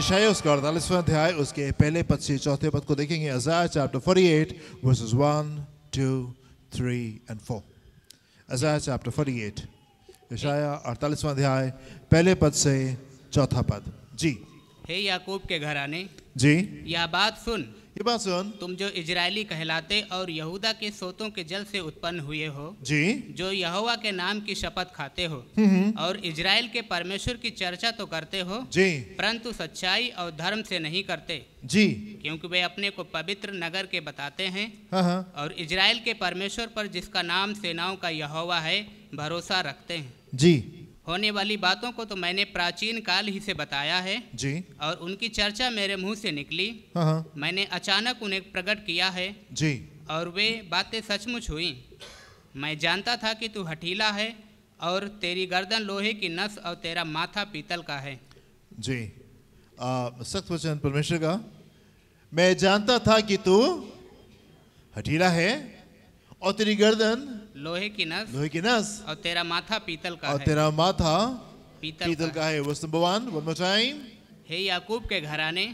यशाया उसका अड़तालीसवें अध्याय उसके पहले पद से चौथे पद को देखेंगे Isaiah chapter forty eight verse is one two three and four Isaiah chapter forty eight यशाया अड़तालीसवां अध्याय पहले पद से चौथा पद जी हे याकूब के घराने जी यह बात सुन सुन तुम जो इजरायली कहलाते और यहूदा के सोतों के जल से उत्पन्न हुए हो जी जो यहोवा के नाम की शपथ खाते हो हम्म, हम्म। और इजराइल के परमेश्वर की चर्चा तो करते हो जी परंतु सच्चाई और धर्म से नहीं करते जी क्योंकि वे अपने को पवित्र नगर के बताते हैं हाँ, हाँ। और इजराइल के परमेश्वर पर जिसका नाम सेनाओं का यहोवा है भरोसा रखते हैं जी होने वाली बातों को तो मैंने प्राचीन काल ही से बताया है जी और उनकी चर्चा मेरे मुंह से निकली हाँ, हाँ। मैंने अचानक उन्हें प्रकट किया है जी और वे बातें सचमुच हुई मैं जानता था कि तू हठीला है और तेरी गर्दन लोहे की नस और तेरा माथा पीतल का है जी सख्त वचन परमेश्वर का मैं जानता था कि तू हठीला है और तेरी गर्दन लोहे की नस लोहे की नस और तेरा माथा पीतल का और है। तेरा माथा पीतल, पीतल का, का है भगवान वन हे याकूब के घराने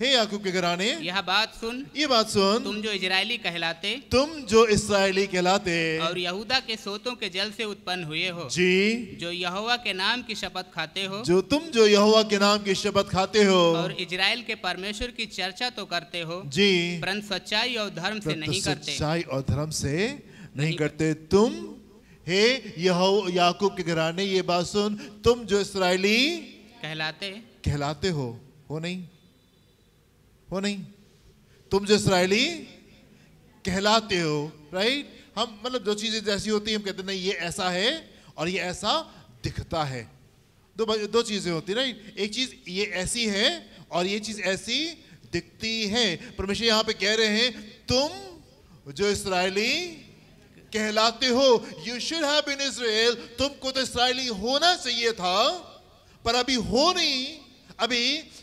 हे याकूब के घराने यह बात सुन ये बात सुन तुम जो इजरायली कहलाते तुम जो इसराइली कहलाते और यहूदा के सोतों के जल से उत्पन्न हुए हो जी जो यहोवा के नाम की शपथ खाते हो जो तुम जो यहोवा के नाम की शपथ खाते हो और इजराइल के परमेश्वर की चर्चा तो करते हो जी परंतु सच्चाई और धर्म से नहीं करते सच्चाई और धर्म से नहीं करते तुम हे याकूब के घराने ये बात सुन तुम जो इसराइली कहलाते कहलाते हो हो नहीं हो नहीं तुम जो इसराइली कहलाते हो राइट हम मतलब जो चीज़ें जैसी होती हम कहते नहीं ये ऐसा है और ये ऐसा दिखता है दो दो चीज़ें होती राइट एक चीज़ ये ऐसी है और ये चीज़ ऐसी दिखती है परमेश्वर यहां पे कह रहे हैं तुम जो इसराइली कहलाते हो you should have been Israel तुमको तो इसराइली होना चाहिए था पर अभी हो नहीं अभी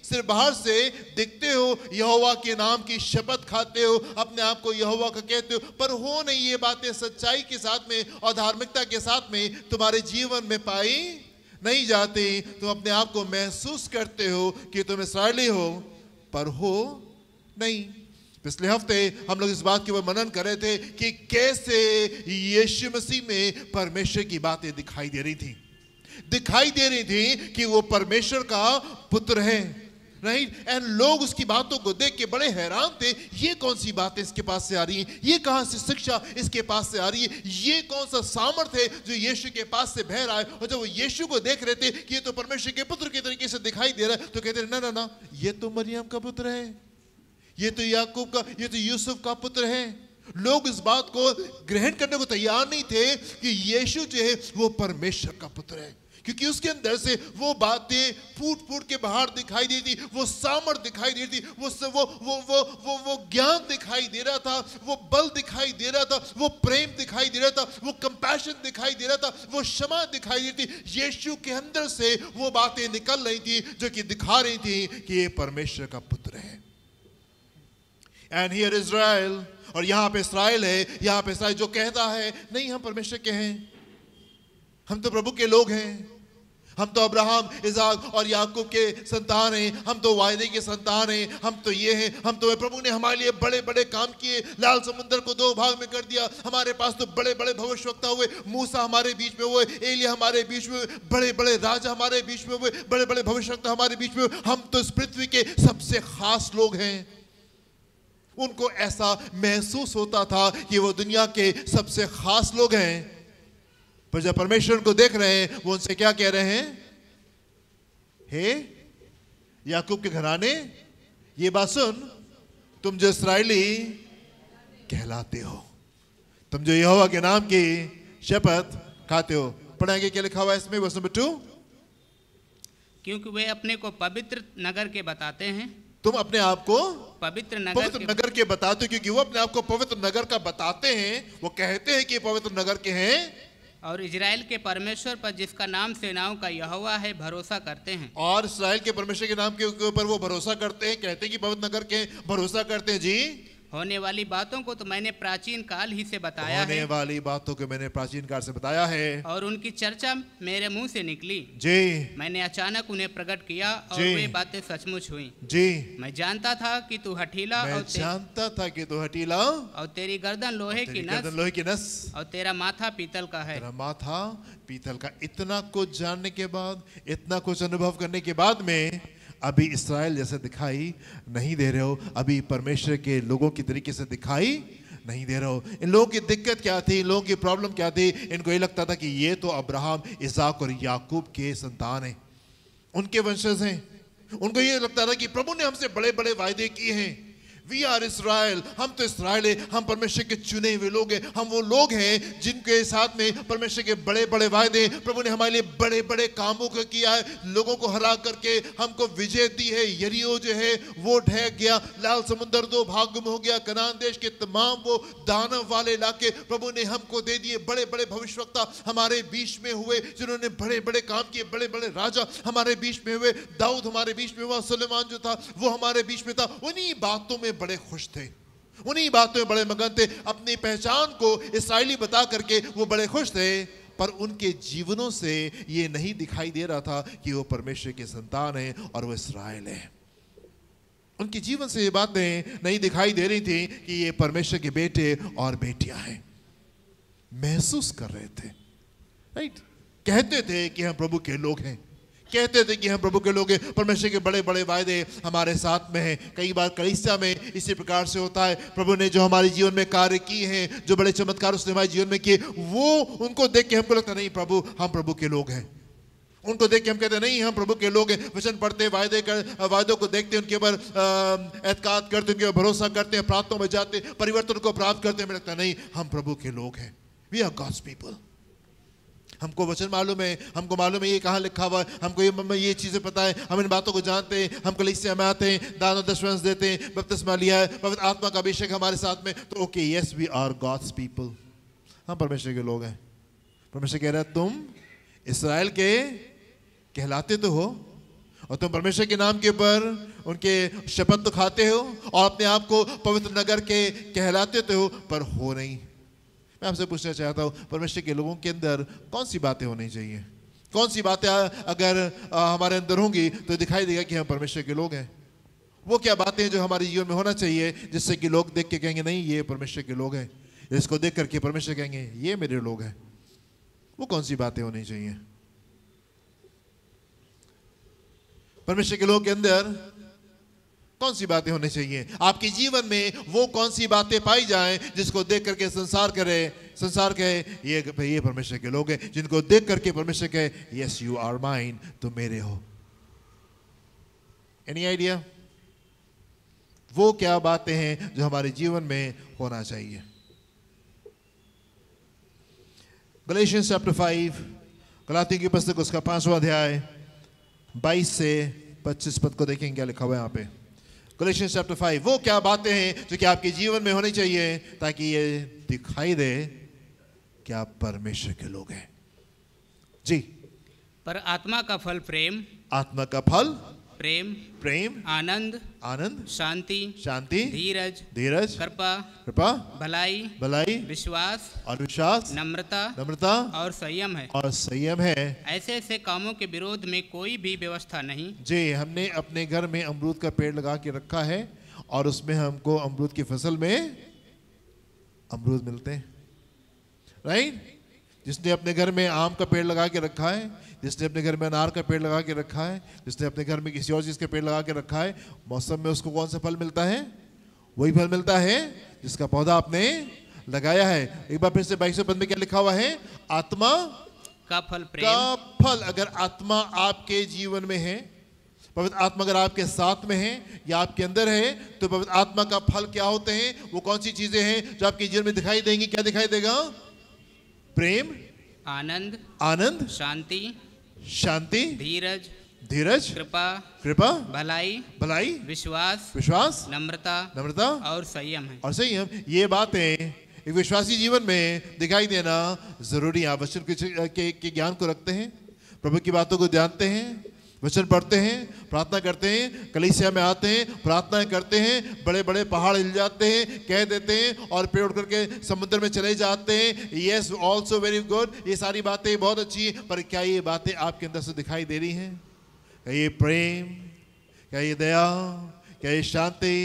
सिर्फ बाहर से दिखते हो यहोवा के नाम की शपथ खाते हो अपने आप को यहोवा का कहते हो पर हो नहीं ये बातें सच्चाई के साथ में और धार्मिकता के साथ में तुम्हारे जीवन में पाई नहीं जाती तुम अपने आप को महसूस करते हो कि तुम इसराइली हो पर हो नहीं पिछले हफ्ते हम लोग इस बात के ऊपर मनन कर रहे थे कि कैसे यीशु मसीह में परमेश्वर की बातें दिखाई दे रही थी दिखाई दे रही थी कि वो परमेश्वर का पुत्र है राइट एंड लोग उसकी बातों को देख के बड़े हैरान थे ये कौन सी बातें इसके पास से आ रही हैं ये कहाँ से शिक्षा इसके पास से आ रही है ये कौन सा सामर्थ्य है जो यीशु के पास से बह रहा है और जब वो यीशु को देख रहे थे कि ये तो परमेश्वर के पुत्र के तरीके से दिखाई दे रहा है तो कहते ना ना ना ये तो मरियम का पुत्र है ये तो याकूब का ये तो यूसुफ का पुत्र है लोग इस बात को ग्रहण करने को तैयार नहीं थे कि यीशु जो है वो परमेश्वर का पुत्र है क्योंकि उसके अंदर से वो बातें फूट फूट के बाहर दिखाई दे थी वो सामर्थ दिखाई दे थी वो वो वो वो वो वो ज्ञान दिखाई दे रहा था वो बल दिखाई दे रहा था वो प्रेम दिखाई दे रहा था वो कंपैशन दिखाई दे रहा था वो क्षमा दिखाई दे थी यीशु के अंदर से वो बातें निकल रही थी जो कि दिखा रही थी कि ये परमेश्वर का पुत्र है एंड हियर इसराइल और यहाँ पे इसराइल है यहाँ पे इसराइल जो कहता है नहीं हम परमेश्वर के हैं हम तो प्रभु के लोग हैं हम तो अब्राहम इजाक और याकूब के संतान हैं हम तो वायदे के संतान हैं हम तो ये हैं हम तो प्रभु ने हमारे लिए बड़े बड़े काम किए लाल समुद्र को दो भाग में कर दिया हमारे पास तो बड़े बड़े भविष्यवक्ता हुए मूसा हमारे बीच में हुए एलिया हमारे बीच में हुए बड़े बड़े राजा हमारे बीच में हुए बड़े बड़े भविष्यवक्ता हमारे बीच में हुए हम तो इस पृथ्वी के सबसे खास लोग हैं उनको ऐसा महसूस होता था कि वो दुनिया के सबसे खास लोग हैं पर जब परमेश्वर उनको देख रहे हैं वो उनसे क्या कह रहे हैं हे याकूब के घराने ये बात सुन तुम जो इसराइली कहलाते हो तुम जो यहोवा के नाम की शपथ खाते हो पढ़ाएंगे क्या लिखा हुआ इसमें वर्स बिट्टू क्योंकि वे अपने को पवित्र नगर के बताते हैं तुम अपने आप को पवित्र नगर पवित्र के नगर के बताते हो क्योंकि वो अपने आप को पवित्र नगर का बताते हैं वो कहते हैं कि पवित्र नगर के हैं और इसराइल के परमेश्वर पर जिसका नाम सेनाओं का यहोवा है भरोसा करते हैं और इसराइल के परमेश्वर के नाम के ऊपर वो भरोसा करते हैं कहते हैं कि पवित्र नगर के भरोसा करते हैं जी होने वाली बातों को तो मैंने प्राचीन काल ही से बताया होने है। वाली बातों को मैंने प्राचीन काल से बताया है और उनकी चर्चा मेरे मुंह से निकली जी मैंने अचानक उन्हें प्रकट किया और वे बातें सचमुच हुई जी मैं जानता था कि तू हटीला मैं और जानता था कि तू हटीला और तेरी गर्दन लोहे की नस लोहे की नस और तेरा माथा पीतल का है माथा पीतल का इतना कुछ जानने के बाद इतना कुछ अनुभव करने के बाद में अभी इसराइल जैसे दिखाई नहीं दे रहे हो अभी परमेश्वर के लोगों के तरीके से दिखाई नहीं दे रहे हो इन लोगों की दिक्कत क्या थी इन लोगों की प्रॉब्लम क्या थी इनको ये लगता था कि ये तो अब्राहम इजाक और याकूब के संतान हैं उनके वंशज हैं उनको ये लगता था कि प्रभु ने हमसे बड़े बड़े वायदे किए हैं वी आर इसराइल हम तो इसराइल है हम परमेश्वर के चुने हुए लोग हैं हम वो लोग हैं जिनके साथ में परमेश्वर के बड़े बड़े वायदे प्रभु ने हमारे लिए बड़े बड़े कामों को किया है लोगों को हरा करके हमको विजय दी है यरियो जो है वो ढह गया लाल समुंदर दो भाग में हो गया कनान देश के तमाम वो दानव वाले इलाके प्रभु ने हमको दे दिए बड़े बड़े भविष्यवक्ता हमारे बीच में हुए जिन्होंने बड़े बड़े काम किए बड़े बड़े राजा हमारे बीच में हुए दाऊद हमारे बीच में हुआ सलेमान जो था वो हमारे बीच में था उन्हीं बातों में बड़े खुश थे उन्हीं बातों में बड़े मगन थे अपनी पहचान को इसराइली बता करके वो बड़े खुश थे पर उनके जीवनों से ये नहीं दिखाई दे रहा था कि वो परमेश्वर के संतान हैं और वो इसराइल हैं उनके जीवन से ये बातें नहीं दिखाई दे रही थी कि ये परमेश्वर के बेटे और बेटियां हैं महसूस कर रहे थे राइट कहते थे कि हम प्रभु के लोग हैं कहते थे कि हम प्रभु के लोग परमेश्वर के बड़े बड़े वायदे हमारे साथ में हैं कई बार कलिसा में इसी प्रकार से होता है प्रभु ने जो हमारे जीवन में कार्य किए हैं जो बड़े चमत्कार उसने हमारे जीवन में किए वो उनको देख के हमको लगता नहीं प्रभु हम प्रभु के लोग हैं उनको देख के हम कहते नहीं हम प्रभु के लोग हैं वचन पढ़ते वायदे कर वायदों को देखते उनके ऊपर एहतकात करते उनके ऊपर भरोसा करते हैं प्राप्तों में जाते परिवर्तन को प्राप्त करते हमें लगता नहीं हम प्रभु के लोग हैं वी आर गॉड्स पीपल हमको वचन मालूम है हमको मालूम है ये कहाँ लिखा हुआ है हमको ये ये चीज़ें पता है हम इन बातों को जानते हैं हम इससे हमें आते हैं दान और दशवंश देते हैं बपतिस्मा लिया है पवित्र आत्मा का अभिषेक हमारे साथ में तो okay yes we are God's people हम परमेश्वर के लोग हैं परमेश्वर कह रहे हैं तुम इसराइल के कहलाते तो हो और तुम परमेश्वर के नाम के ऊपर उनके शपथ तो खाते हो और अपने आप को पवित्र नगर के कहलाते तो हो पर हो नहीं मैं आपसे पूछना चाहता हूँ परमेश्वर के लोगों के अंदर कौन सी बातें होनी चाहिए कौन सी बातें अगर हमारे अंदर होंगी तो दिखाई देगा कि हम परमेश्वर के लोग हैं वो क्या बातें हैं जो हमारे जीवन में होना चाहिए जिससे कि लोग देख के कहेंगे नहीं ये परमेश्वर के लोग हैं इसको देख करके परमेश्वर कहेंगे ये मेरे लोग हैं वो कौन सी बातें होनी चाहिए परमेश्वर के लोग के अंदर कौन सी बातें होनी चाहिए आपके जीवन में वो कौन सी बातें पाई जाएं जिसको देख करके संसार करे संसार कहे ये ये परमेश्वर के लोग हैं जिनको देख करके परमेश्वर कहे यस यू आर माइन तुम मेरे हो एनी आइडिया वो क्या बातें हैं जो हमारे जीवन में होना चाहिए गलेशियंस चैप्टर फाइव गलाती की पुस्तक उसका पांचवा अध्याय बाईस से पच्चीस पद को देखेंगे क्या लिखा हुआ है यहाँ पे कुलेशन चैप्टर फाइव वो क्या बातें हैं जो कि आपके जीवन में होनी चाहिए ताकि ये दिखाई दे कि आप परमेश्वर के लोग हैं जी पर आत्मा का फल प्रेम आत्मा का फल प्रेम प्रेम आनंद आनंद शांति शांति धीरज धीरज कृपा कृपा भलाई भलाई विश्वास और विश्वास नम्रता नम्रता और संयम है और संयम है ऐसे ऐसे कामों के विरोध में कोई भी व्यवस्था नहीं जी हमने अपने घर में अमरूद का पेड़ लगा के रखा है और उसमें हमको अमरूद की फसल में अमरूद मिलते हैं राइट जिसने अपने घर में आम का पेड़ लगा के रखा है जिसने अपने घर में अनार का पेड़ लगा के रखा है जिसने अपने घर में किसी और चीज़ का पेड़ लगा के रखा है मौसम में उसको कौन सा फल मिलता है वही फल मिलता है जिसका पौधा आपने लगाया है एक बार फिर से बाईस में क्या लिखा हुआ है आत्मा का फल प्रेम का फल अगर आत्मा आपके जीवन में है पवित्र आत्मा अगर आपके साथ में है या आपके अंदर है तो पवित्र आत्मा का फल क्या होते हैं वो कौन सी चीजें हैं जो आपके जीवन में दिखाई देंगी क्या दिखाई देगा प्रेम आनंद आनंद शांति शांति धीरज धीरज कृपा कृपा भलाई भलाई विश्वास विश्वास नम्रता नम्रता और संयम है और संयम ये बातें एक विश्वासी जीवन में दिखाई देना जरूरी है आप के, के ज्ञान को रखते हैं प्रभु की बातों को जानते हैं वचन पढ़ते हैं प्रार्थना करते हैं कलिसिया में आते हैं प्रार्थनाएं करते हैं बड़े बड़े पहाड़ हिल जाते हैं कह देते हैं और पेड़ उड़ करके समुद्र में चले जाते हैं येस ऑल्सो वेरी गुड ये सारी बातें बहुत अच्छी हैं पर क्या ये बातें आपके अंदर से दिखाई दे रही हैं क्या ये प्रेम क्या ये दया क्या ये शांति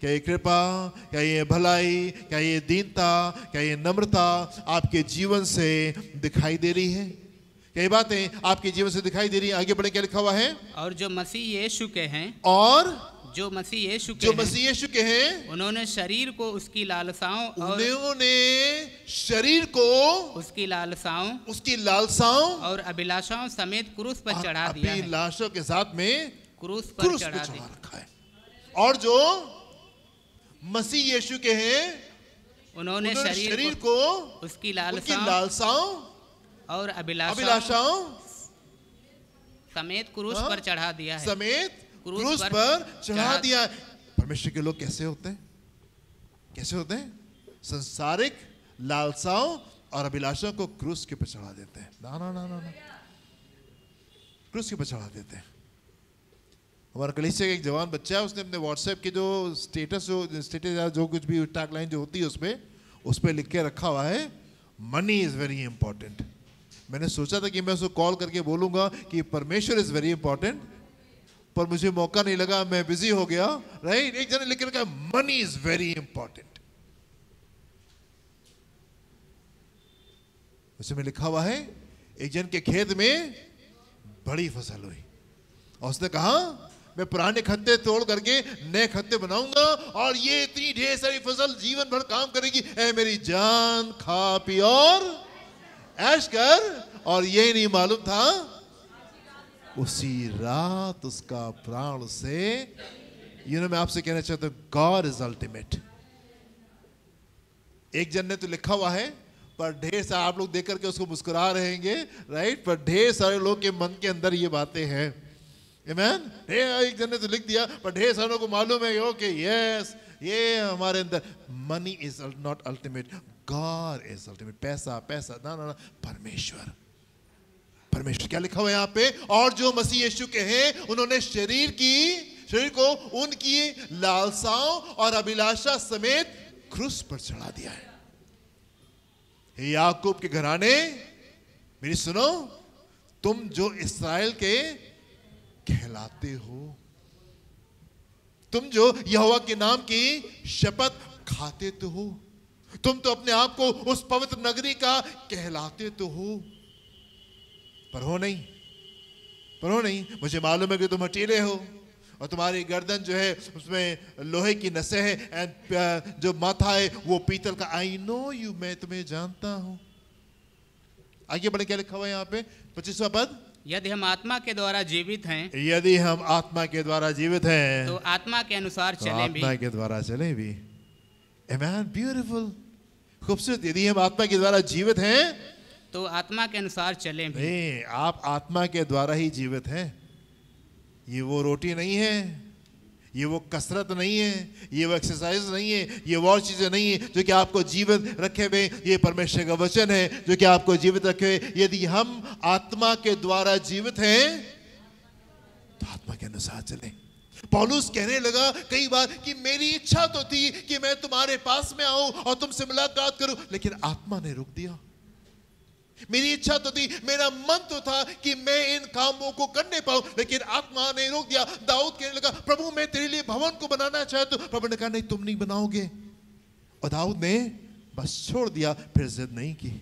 क्या ये कृपा क्या ये भलाई क्या ये दीनता क्या ये नम्रता आपके जीवन से दिखाई दे रही है कई बातें आपके जीवन से दिखाई दे रही है आगे बढ़े क्या लिखा हुआ है और जो मसीह यीशु के हैं और जो मसीह यीशु के जो मसीह यीशु के हैं उन्होंने शरीर को उसकी लालसाओं उन्होंने शरीर को उसकी लालसाओं उसकी लालसाओं और अभिलाषाओं समेत क्रूस पर चढ़ा दिया लाशों के साथ में क्रूस पर चढ़ा रखा है और जो मसीह यीशु के हैं उन्होंने शरीर को उसकी लालसाओं और अभिलाषा अभिलाषाओं समेत क्रूस हाँ? पर चढ़ा दिया है समेत क्रूस पर, पर चढ़ा दिया परमेश्वर के लोग कैसे होते हैं कैसे होते हैं संसारिक लालसाओं और अभिलाषाओं को क्रूस के पर चढ़ा देते हैं ना ना ना ना, ना। क्रूस के पर चढ़ा देते हैं हमारा कलिसिया का एक जवान बच्चा है उसने अपने व्हाट्सएप के जो स्टेटस जो स्टेटस जो कुछ भी टैगलाइन जो होती है उसमें उस पर लिख के रखा हुआ है मनी इज़ वेरी इंपॉर्टेंट मैंने सोचा था कि मैं उसको कॉल करके बोलूंगा कि परमेश्वर इज़ वेरी इंपॉर्टेंट पर मुझे मौका नहीं लगा मैं बिजी हो गया राइट एक जन लेकिन कहा मनी इज वेरी इंपॉर्टेंट उसमें लिखा हुआ है एक जन के खेत में बड़ी फसल हुई और उसने कहा मैं पुराने खत्ते तोड़ करके नए खत्ते बनाऊंगा और ये इतनी ढेर सारी फसल जीवन भर काम करेगी ए मेरी जान खा पी और ऐश कर और ये नहीं मालूम था उसी रात उसका प्राण से यू नो मैं आपसे कहना चाहता हूं गॉड इज अल्टीमेट एक जन ने तो लिखा हुआ है पर ढेर सारे आप लोग देख करके उसको मुस्कुरा रहेंगे राइट पर ढेर सारे लोग के मन के अंदर ये बातें हैं Amen? एक जन ने तो लिख दिया पर ढेर सारों को मालूम है ओके यस ये हमारे अंदर money is not ultimate God is ultimate पैसा पैसा ना ना ना परमेश्वर परमेश्वर क्या लिखा हुआ है यहाँ पे और जो मसीह यीशु के हैं उन्होंने शरीर की शरीर को उनकी लालसाओं और अभिलाषा समेत क्रूस पर चढ़ा दिया है याकूब के घराने मेरी सुनो तुम जो इसराइल के कहलाते हो तुम जो यहोवा के नाम की शपथ खाते तो हो तुम तो अपने आप को उस पवित्र नगरी का कहलाते तो हो पर हो नहीं पर हो नहीं मुझे मालूम है कि तुम हटीले हो और तुम्हारी गर्दन जो है उसमें लोहे की नसें हैं एंड uh, जो माथा है वो पीतल का आई नो यू मैं तुम्हें जानता हूं आगे बढ़े क्या लिखा हुआ यहाँ पे पच्चीसवा पद यदि हम आत्मा के द्वारा जीवित हैं यदि हम आत्मा के द्वारा जीवित हैं तो आत्मा के अनुसार तो चलें भी के द्वारा चलें भी मैन ब्यूटिफुल खूबसूरत यदि हम आत्मा के द्वारा जीवित हैं तो आत्मा के अनुसार चले नहीं आप आत्मा के द्वारा ही जीवित हैं ये वो रोटी नहीं है ये वो कसरत नहीं है ये वो एक्सरसाइज नहीं है ये वो और चीज़ें नहीं है जो कि आपको जीवित रखे हुए ये परमेश्वर का वचन है जो कि आपको जीवित रखे हुए यदि हम आत्मा के द्वारा जीवित हैं तो आत्मा के अनुसार चलें पॉलुस कहने लगा कई बार कि मेरी इच्छा तो थी कि मैं तुम्हारे पास में आऊं और तुमसे मुलाकात करूं लेकिन आत्मा ने रुक दिया मेरी इच्छा तो थी मेरा मन तो था कि मैं इन कामों को करने पाऊं लेकिन आत्मा ने रोक दिया दाऊद कहने लगा प्रभु मैं तेरे लिए भवन को बनाना चाहता हूं प्रभु ने कहा नहीं तुम नहीं बनाओगे और दाऊद ने बस छोड़ दिया फिर जिद नहीं की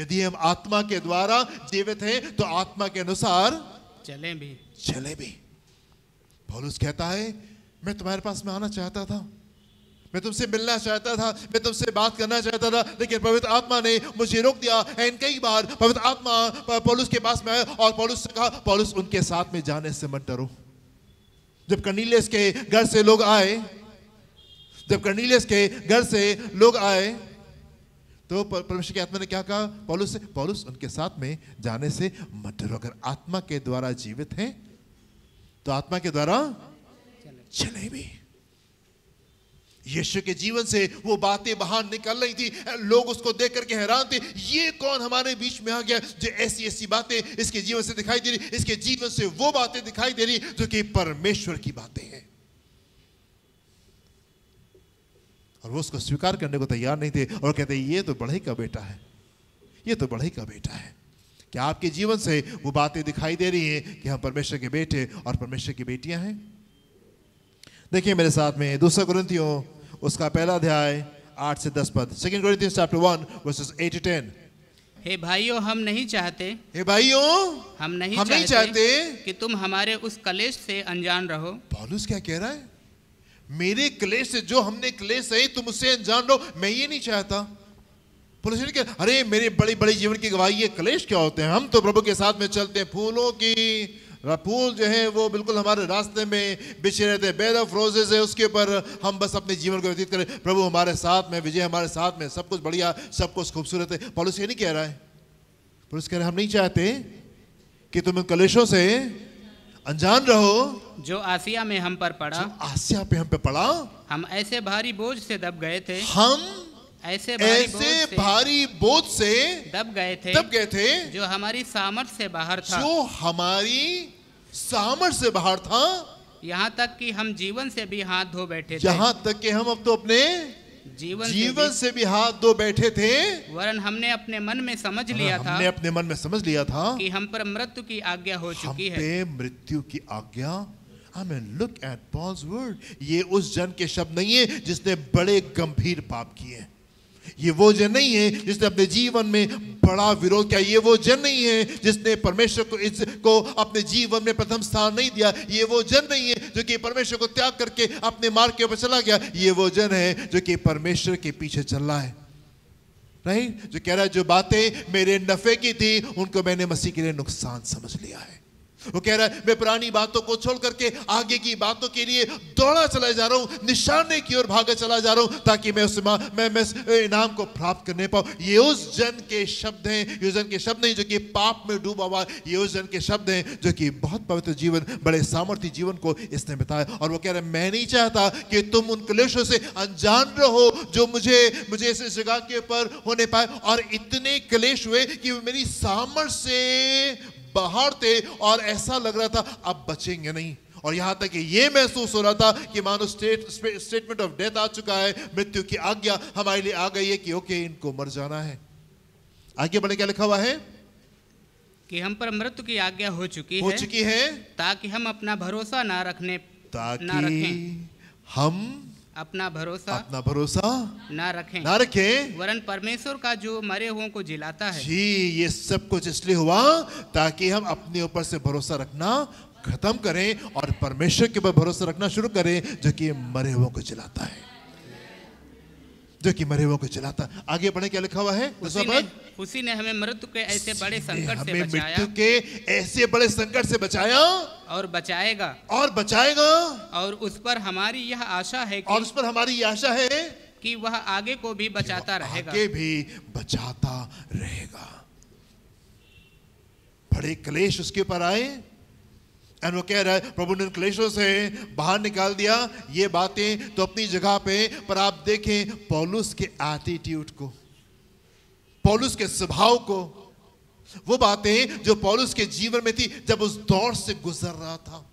यदि हम आत्मा के द्वारा जीवित हैं तो आत्मा के अनुसार चले भी चले भी पॉलुस कहता है मैं तुम्हारे पास में आना चाहता था मैं तुमसे मिलना चाहता था मैं तुमसे बात करना चाहता था लेकिन पवित्र आत्मा ने मुझे रोक दिया एंड कई बार पवित्र आत्मा पॉलुस के पास में आया और पॉलुस से कहा पॉलुस उनके साथ में जाने से मत डरो जब कर्नीलियस के घर से लोग आए जब कर्नीलियस के घर से लोग आए तो परमेश्वर की आत्मा ने क्या कहा पॉलुस से पॉलुस उनके साथ में जाने से मत डरो अगर आत्मा के द्वारा जीवित हैं तो आत्मा के द्वारा चले भी यीशु के जीवन से वो बातें बाहर निकल रही थी लोग उसको देख करके हैरान थे ये कौन हमारे बीच में आ गया जो ऐसी ऐसी बातें इसके जीवन से दिखाई दे रही इसके जीवन से वो बातें दिखाई दे रही जो कि परमेश्वर की बातें हैं और वो उसको स्वीकार करने को तैयार नहीं थे और कहते ये तो बड़े का बेटा है ये तो बड़े का बेटा है क्या आपके जीवन से वो बातें दिखाई दे रही हैं कि हम परमेश्वर के बेटे और परमेश्वर की बेटियां हैं देखिए मेरे साथ में दूसरा ग्रंथियों उसका पहला अध्याय आठ से दस पद second Corinthians chapter one verses eight to ten हे भाइयों हम नहीं चाहते हे भाइयों हम नहीं हम चाहते, नहीं चाहते कि तुम हमारे उस कलेश से अनजान रहो पॉलुस क्या कह रहा है मेरे क्लेश से जो हमने क्लेश सही तुम उससे अनजान रहो मैं ये नहीं चाहता पुलिस के अरे मेरे बड़े बड़े जीवन की गवाही है कलेश क्या होते हैं हम तो प्रभु के साथ में चलते हैं फूलों की फूल जो है वो बिल्कुल हमारे रास्ते में बिछे रहते हैं बेड ऑफ रोजेज है उसके ऊपर हम बस अपने जीवन को व्यतीत करें प्रभु हमारे साथ में विजय हमारे साथ में सब कुछ बढ़िया सब कुछ खूबसूरत है पुलिस ये नहीं कह रहा है पुलिस कह रहे हम नहीं चाहते कि तुम इन कलेशों से अनजान रहो जो आसिया में हम पर पड़ा आसिया पे हम पे पड़ा हम ऐसे भारी बोझ से दब गए थे हम ऐसे भारी ऐसे भारी बोझ से दब गए थे दब गए थे जो हमारी सामर्थ से बाहर था जो हमारी सामर्थ से बाहर था यहाँ तक कि हम जीवन से भी हाथ धो बैठे थे यहाँ तक कि हम अब तो अपने जीवन जीवन से भी, भी हाथ धो बैठे थे वरन हमने अपने मन में समझ लिया था हमने अपने मन में समझ लिया था कि हम पर मृत्यु की आज्ञा हो चुकी है मृत्यु की आज्ञा I mean, look at Paul's word. ये उस जन के शब्द नहीं है जिसने बड़े गंभीर पाप किए हैं ये वो जन नहीं है जिसने अपने जीवन में बड़ा विरोध किया ये वो जन नहीं है जिसने परमेश्वर को इस को अपने जीवन में प्रथम स्थान नहीं दिया ये वो जन नहीं है जो कि परमेश्वर को त्याग करके अपने मार्ग के ऊपर चला गया ये वो जन है जो कि परमेश्वर के पीछे चल रहा है राइट जो कह रहा है जो बातें मेरे नफे की थी उनको मैंने मसीह के लिए नुकसान समझ लिया है वो कह रहा है मैं पुरानी बातों को छोड़ करके आगे की बातों के लिए दौड़ा चला जा रहा हूं निशाने की ओर भागा चला जा रहा हूं ताकि मैं उस मैं, मैं इनाम को प्राप्त करने पाऊं ये उस जन के शब्द हैं ये जन के शब्द नहीं जो कि पाप में डूबा हुआ ये उस जन के शब्द हैं जो कि बहुत पवित्र जीवन बड़े सामर्थ्य जीवन को इसने बताया और वो कह रहे मैं नहीं चाहता कि तुम उन क्लेशों से अनजान रहो जो मुझे मुझे इस जगह के ऊपर होने पाए और इतने क्लेश हुए कि मेरी सामर्थ से बाहर थे और ऐसा लग रहा था अब बचेंगे नहीं और यहां तक कि ये महसूस हो रहा था कि मानो स्टेट स्टेटमेंट ऑफ डेथ आ चुका है मृत्यु की आज्ञा हमारे लिए आ गई है कि ओके इनको मर जाना है आगे बढ़े क्या लिखा हुआ है कि हम पर मृत्यु की आज्ञा हो चुकी हो है, चुकी है ताकि हम अपना भरोसा ना रखने ताकि ना रखें हम अपना भरोसा अपना भरोसा ना रखें ना रखें वरन परमेश्वर का जो मरे हुओं को जिलाता है जी ये सब कुछ इसलिए हुआ ताकि हम अपने ऊपर से भरोसा रखना खत्म करें और परमेश्वर के ऊपर भरोसा रखना शुरू करें जो कि मरे हुओं को जिलाता है जो कि मरे हुओं को चलाता आगे बढ़े क्या लिखा हुआ है उसी ने, उसी ने हमें मृत्यु के ऐसे बड़े संकट से बचाया मृत्यु के ऐसे बड़े संकट से बचाया और बचाएगा और बचाएगा और उस पर हमारी यह आशा है कि और उस पर हमारी आशा है कि वह आगे को भी बचाता रहेगा आगे भी बचाता रहेगा बड़े क्लेश उसके ऊपर आए एंड वो कह रहा है प्रभु ने क्लेशों से बाहर निकाल दिया ये बातें तो अपनी जगह पे पर आप देखें पॉलुस के एटीट्यूड को पॉलुस के स्वभाव को वो बातें जो पॉलुस के जीवन में थी जब उस दौर से गुजर रहा था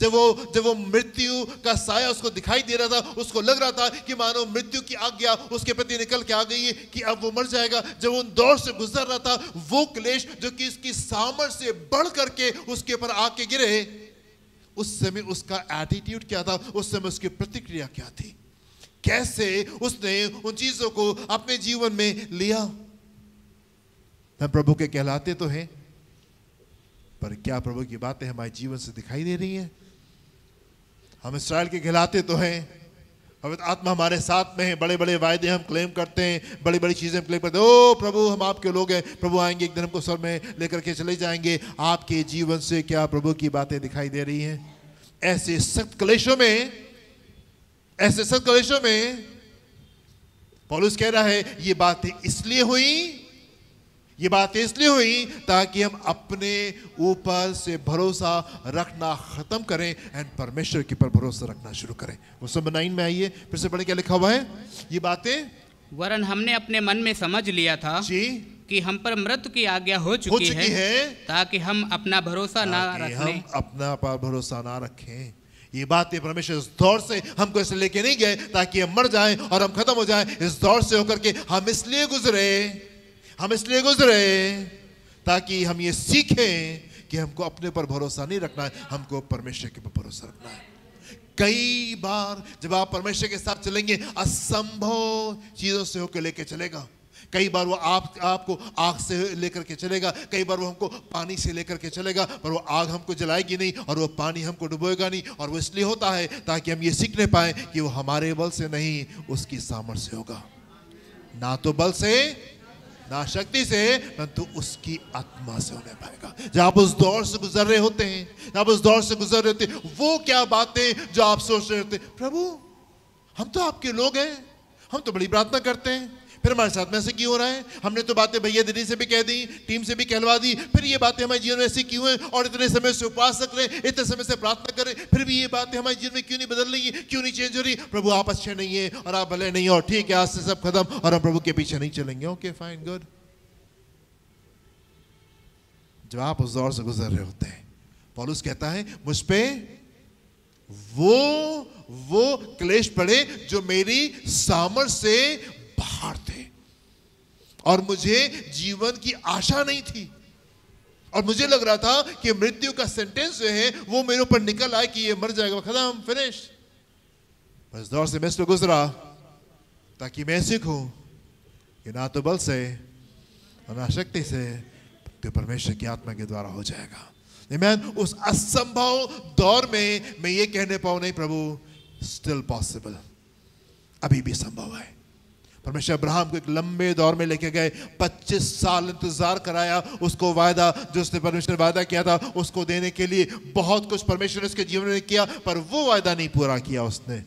जब वो जब वो मृत्यु का साया उसको दिखाई दे रहा था उसको लग रहा था कि मानो मृत्यु की आज्ञा उसके प्रति निकल के आ गई है कि अब वो मर जाएगा जब उन दौर से गुजर रहा था वो क्लेश जो कि उसकी सामर्थ से बढ़ करके उसके ऊपर आके गिरे उस समय उसका एटीट्यूड क्या था उस समय उसकी प्रतिक्रिया क्या थी कैसे उसने उन चीजों को अपने जीवन में लिया प्रभु के कहलाते तो हैं पर क्या प्रभु की बातें हमारे जीवन से दिखाई दे रही हैं हम इसराइल के खिलाते तो हैं पवित्र आत्मा हमारे साथ में है बड़े बड़े वायदे हम क्लेम करते हैं बड़ी बड़ी चीज़ें हम क्लेम करते हैं ओ प्रभु हम आपके लोग हैं प्रभु आएंगे एक दिन हमको सर में लेकर के चले जाएंगे आपके जीवन से क्या प्रभु की बातें दिखाई दे रही हैं ऐसे सख्त कलेशों में ऐसे सख्त कलेशों में पॉलिस कह रहा है ये बातें इसलिए हुई ये बात इसलिए हुई ताकि हम अपने ऊपर से भरोसा रखना खत्म करें एंड परमेश्वर के ऊपर भरोसा रखना शुरू करें मुसम नाइन में आइए फिर से बड़े क्या लिखा हुआ है ये बातें वरन हमने अपने मन में समझ लिया था जी कि हम पर मृत्यु की आज्ञा हो चुकी, हो चुकी है, है ताकि हम अपना भरोसा ना रखें हम अपना पर भरोसा ना रखें ये बातें परमेश्वर इस दौर से हमको इसे लेके नहीं गए ताकि हम मर जाएं और हम खत्म हो जाएं इस दौर से होकर के हम इसलिए गुजरे हम इसलिए गुजरे ताकि हम ये सीखें कि हमको अपने पर भरोसा नहीं रखना है हमको परमेश्वर के पर भरोसा रखना है कई बार जब आप परमेश्वर के साथ चलेंगे असंभव चीजों से होकर लेके चलेगा कई बार वो आप आपको आग से लेकर के चलेगा कई बार वो हमको पानी से लेकर के चलेगा पर वो आग हमको जलाएगी नहीं और वो पानी हमको डुबोएगा नहीं और वो इसलिए होता है ताकि हम ये सीखने पाए कि वो हमारे बल से नहीं उसकी सामर्थ्य होगा ना तो बल से ना शक्ति से परंतु उसकी आत्मा से होने पाएगा जब आप उस दौर से गुजर रहे होते हैं जब आप उस दौर से गुजर रहे होते हैं वो क्या बातें जो आप सोच रहे होते प्रभु हम तो आपके लोग हैं हम तो बड़ी प्रार्थना करते हैं फिर हमारे साथ में ऐसे क्यों हो रहा है हमने तो बातें भैया दीदी से भी कह दी टीम से भी कहलवा दी फिर ये बातें हमारे जीवन में ऐसी क्यों हैं और इतने समय से उपवास रख रहे हैं इतने समय से प्रार्थना कर रहे हैं फिर भी ये बातें हमारे जीवन में क्यों नहीं बदल रही क्यों नहीं चेंज हो रही प्रभु आप अच्छे नहीं है और आप भले नहीं हो ठीक है आज से सब खत्म और हम प्रभु के पीछे नहीं चलेंगे ओके फाइन गुड जब आप उस दौर से गुजर रहे होते हैं पॉलुस कहता है मुझ पर वो वो क्लेश पड़े जो मेरी सामर से बाहर थे और मुझे जीवन की आशा नहीं थी और मुझे लग रहा था कि मृत्यु का सेंटेंस जो है वो मेरे ऊपर निकल आए कि ये मर जाएगा खत्म फिनिश बस दौर से मैं गुजरा ताकि मैं सीखूं कि ना तो बल से और ना शक्ति से तो परमेश्वर की आत्मा के द्वारा हो जाएगा मैं उस असंभव दौर में मैं ये कहने पाऊं नहीं प्रभु स्टिल पॉसिबल अभी भी संभव है परमेश्वर अब्राहम को एक लंबे दौर में लेके गए 25 साल इंतजार कराया उसको वायदा जो उसने परमेश्वर वायदा किया था उसको देने के लिए बहुत कुछ परमेश्वर ने उसके जीवन में किया पर वो वायदा नहीं पूरा किया उसने